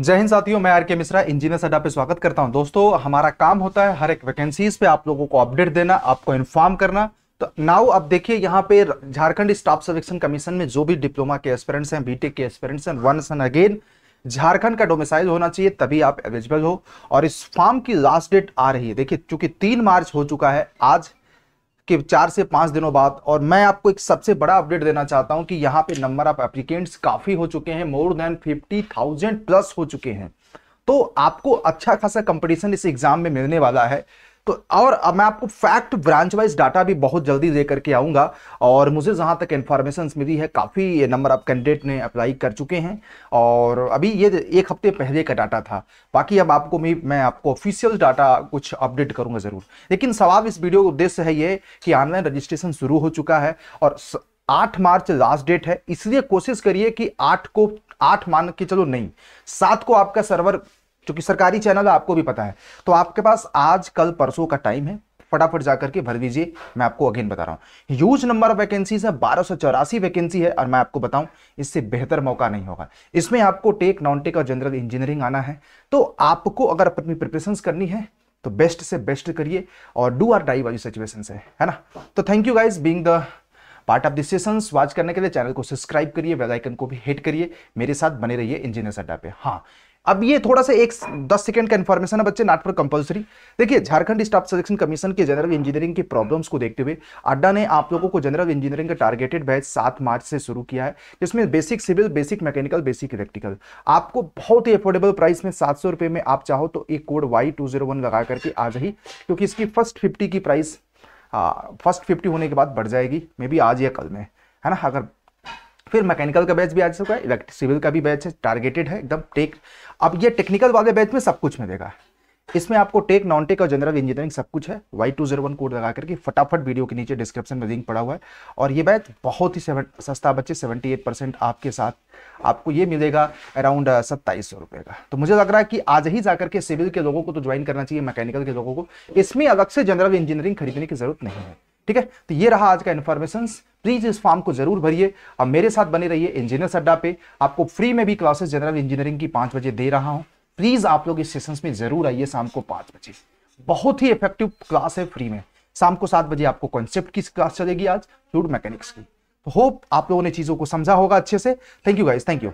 जय हिंद साथियों मैं आर के मिश्रा इंजीनियर अड्डा पे स्वागत करता हूं दोस्तों हमारा काम होता है हर एक वैकेंसीज पे आप लोगों को अपडेट देना आपको इन्फॉर्म करना तो नाउ आप देखिए यहाँ पे झारखंड स्टाफ सिलेक्शन कमीशन में जो भी डिप्लोमा के एस्पेरेंट्स हैं बीटेक के एस्पेरेंट्स हैं वंस एंड अगेन झारखंड का डोमिसाइल होना चाहिए तभी आप एलिजिबल हो और इस फॉर्म की लास्ट डेट आ रही है देखिए चूंकि तीन मार्च हो चुका है आज कि चार से पांच दिनों बाद और मैं आपको एक सबसे बड़ा अपडेट देना चाहता हूं कि यहाँ पे नंबर ऑफ एप्लीकेंट्स काफ़ी हो चुके हैं more than fifty thousand plus हो चुके हैं तो आपको अच्छा खासा कंपटीशन इस एग्ज़ाम में मिलने वाला है तो और मैं आपको फैक्ट ब्रांच वाइज डाटा भी बहुत जल्दी दे करके आऊँगा और मुझे जहाँ तक इन्फॉर्मेशन मिली है काफ़ी नंबर ऑफ कैंडिडेट ने अप्लाई कर चुके हैं और अभी ये एक हफ्ते पहले का डाटा था बाकी अब आपको मैं मैं आपको ऑफिशियल डाटा कुछ अपडेट करूँगा ज़रूर लेकिन सवाल इस वीडियो का उद्देश्य है ये कि ऑनलाइन रजिस्ट्रेशन शुरू हो चुका है और आठ मार्च लास्ट डेट है इसलिए कोशिश करिए कि आठ को आठ मान के चलो नहीं सात को आपका सर्वर क्योंकि सरकारी चैनल आपको भी पता है तो आपके पास आज कल परसों का टाइम है फटाफट जाकर के भर दीजिए मैं आपको अगेन बता रहा हूँ यूज नंबर ऑफ वैकेंसी है बारह वैकेंसी है और मैं आपको बताऊं इससे बेहतर मौका नहीं होगा इसमें आपको टेक नॉन टेक और जनरल इंजीनियरिंग आना है तो आपको अगर अपनी प्रिपरेशन करनी है तो बेस्ट से बेस्ट करिए और डू आर डाई वाली सिचुएशन से है ना तो thank you guys being the part of this session watch करने के लिए चैनल को सब्सक्राइब करिए बेल आइकन को भी हिट करिए मेरे साथ बने रहिए इंजीनियर अड्डा पे हाँ अब ये थोड़ा सा एक दस सेकंड का इन्फॉर्मेशन है बच्चे नॉट फॉर कंपलसरी देखिए झारखंड स्टाफ सिलेक्शन कमीशन के जनरल इंजीनियरिंग के प्रॉब्लम्स को देखते हुए अड्डा ने आप लोगों को जनरल इंजीनियरिंग का टारगेटेड बैच सात मार्च से शुरू किया है जिसमें basic civil basic mechanical basic electrical आपको बहुत ही अफोर्डेबल प्राइस में सात सौ में आप चाहो तो एक code Y two zero one लगा करके आ जाए क्योंकि इसकी फर्स्ट फिफ्टी की प्राइस फर्स्ट फिफ्टी होने के बाद बढ़ जाएगी मे बी आज या कल में है ना अगर फिर मैकेनिकल का बैच भी आ चुका है सिविल का भी बैच है टारगेटेड है एकदम टेक अब ये टेक्निकल वाले बैच में सब कुछ मिलेगा इसमें आपको टेक नॉन टेक और जनरल इंजीनियरिंग सब कुछ है Y two zero one code लगा करके फटाफट वीडियो के नीचे डिस्क्रिप्शन में लिंक पड़ा हुआ है और ये बैच बहुत ही सेवन सस्ता बच्चे सेवेंटी एट परसेंट आपके साथ आपको ये मिलेगा अराउंड सत्ताईस सौ रुपये का तो मुझे लग रहा है कि आज ही जाकर के सिविल के लोगों को तो ज्वाइन करना चाहिए मैकेनिकल के लोगों को इसमें अलग से जनरल इंजीनियरिंग खरीदने की जरूरत नहीं है ठीक है तो ये रहा आज का इन्फॉर्मेशन प्लीज इस फॉर्म को जरूर भरिए और मेरे साथ बने रहिए इंजीनियर अड्डा पे आपको फ्री में भी क्लासेस जनरल इंजीनियरिंग की पांच बजे दे रहा हूं प्लीज आप लोग इस सेशंस में जरूर आइए शाम को पांच बजे बहुत ही इफेक्टिव क्लास है फ्री में शाम को सात बजे आपको कॉन्सेप्ट की क्लास चलेगी आज फ्लूड मैकेनिक्स की होप तो आप लोगों ने चीजों को समझा होगा अच्छे से thank you guys thank you